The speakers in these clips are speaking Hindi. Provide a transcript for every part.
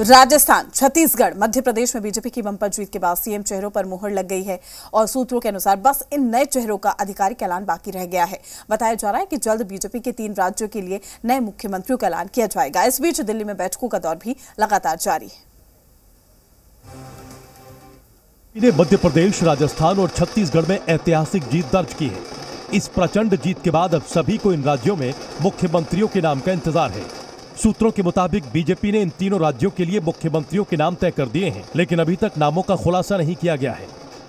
राजस्थान छत्तीसगढ़ मध्य प्रदेश में बीजेपी की बंपर जीत के बाद सीएम चेहरों पर मुहर लग गई है और सूत्रों के अनुसार बस इन नए चेहरों का आधिकारिक ऐलान बाकी रह गया है बताया जा रहा है कि जल्द बीजेपी के तीन राज्यों के लिए नए मुख्यमंत्रियों का ऐलान किया जाएगा इस बीच दिल्ली में बैठकों का दौर भी लगातार जारी है मध्य प्रदेश राजस्थान और छत्तीसगढ़ में ऐतिहासिक जीत दर्ज की है इस प्रचंड जीत के बाद अब सभी को इन राज्यों में मुख्यमंत्रियों के नाम का इंतजार है सूत्रों के मुताबिक बीजेपी ने इन तीनों राज्यों के लिए मुख्यमंत्रियों के नाम तय कर दिए हैं लेकिन अभी तक नामों का खुलासा नहीं किया गया है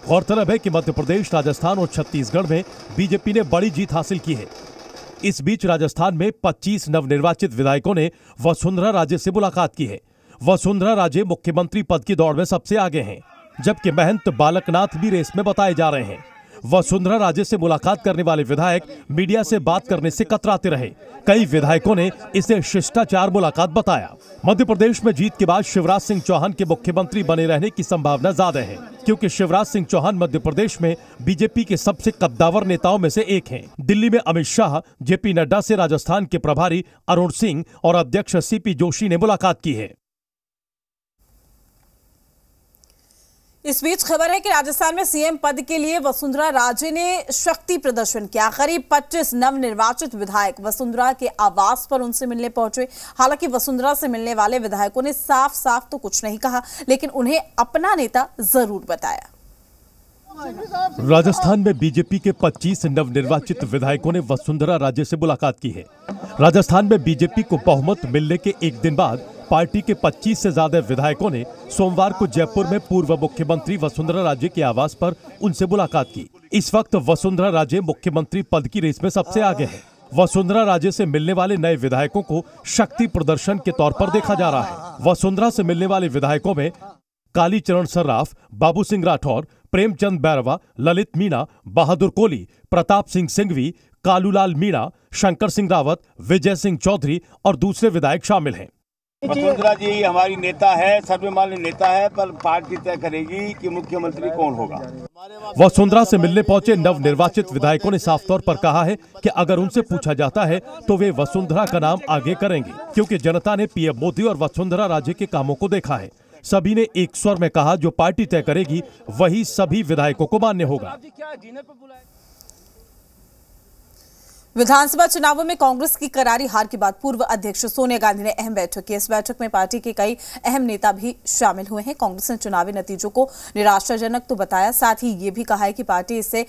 गौरतलब है कि मध्य प्रदेश राजस्थान और छत्तीसगढ़ में बीजेपी ने बड़ी जीत हासिल की है इस बीच राजस्थान में 25 नवनिर्वाचित विधायकों ने वसुंधरा राजे से मुलाकात की है वसुंधरा राजे मुख्यमंत्री पद की दौड़ में सबसे आगे हैं जबकि महंत बालकनाथ भी रेस में बताए जा रहे हैं वसुंधरा राजे से मुलाकात करने वाले विधायक मीडिया से बात करने से कतराते रहे कई विधायकों ने इसे शिष्टाचार मुलाकात बताया मध्य प्रदेश में जीत के बाद शिवराज सिंह चौहान के मुख्यमंत्री बने रहने की संभावना ज्यादा है क्योंकि शिवराज सिंह चौहान मध्य प्रदेश में बीजेपी के सबसे कद्दावर नेताओं में से एक हैं। दिल्ली में अमित शाह जेपी नड्डा से राजस्थान के प्रभारी अरुण सिंह और अध्यक्ष सीपी जोशी ने मुलाकात की है इस बीच खबर है कि राजस्थान में सीएम पद के लिए वसुंधरा राजे ने शक्ति प्रदर्शन किया करीब 25 निर्वाचित विधायक वसुंधरा के आवास पर उनसे मिलने पहुंचे हालांकि वसुंधरा से मिलने वाले विधायकों ने साफ साफ तो कुछ नहीं कहा लेकिन उन्हें अपना नेता जरूर बताया राजस्थान में बीजेपी के 25 निर्वाचित विधायकों ने वसुंधरा राजे से मुलाकात की है राजस्थान में बीजेपी को बहुमत मिलने के एक दिन बाद पार्टी के 25 से ज्यादा विधायकों ने सोमवार को जयपुर में पूर्व मुख्यमंत्री वसुंधरा राजे के आवास पर उनसे मुलाकात की इस वक्त वसुंधरा राजे मुख्यमंत्री पद की रेस में सबसे आगे है वसुंधरा राजे से मिलने वाले नए विधायकों को शक्ति प्रदर्शन के तौर पर देखा जा रहा है वसुंधरा से मिलने वाले विधायकों में काली चरण सर्राफ बाबू सिंह राठौर प्रेमचंद बैरवा ललित मीणा बहादुर कोहली प्रताप सिंह सिंघवी कालूलाल मीणा शंकर सिंह रावत विजय सिंह चौधरी और दूसरे विधायक शामिल हैं वसुंधरा जी हमारी नेता है सर्वमान्य नेता है पर पार्टी तय करेगी कि मुख्यमंत्री कौन होगा वसुंधरा से मिलने पहुंचे नव निर्वाचित विधायकों ने साफ तौर पर कहा है कि अगर उनसे पूछा जाता है तो वे वसुंधरा का नाम आगे करेंगे क्योंकि जनता ने पीएम मोदी और वसुंधरा राजे के कामों को देखा है सभी ने एक स्वर में कहा जो पार्टी तय करेगी वही सभी विधायकों को मान्य होगा विधानसभा चुनावों में कांग्रेस की करारी हार के बाद पूर्व अध्यक्ष सोनिया गांधी ने अहम बैठक की इस बैठक में पार्टी के कई अहम नेता भी शामिल हुए हैं कांग्रेस ने चुनावी नतीजों को निराशाजनक तो बताया साथ ही ये भी कहा है कि पार्टी इससे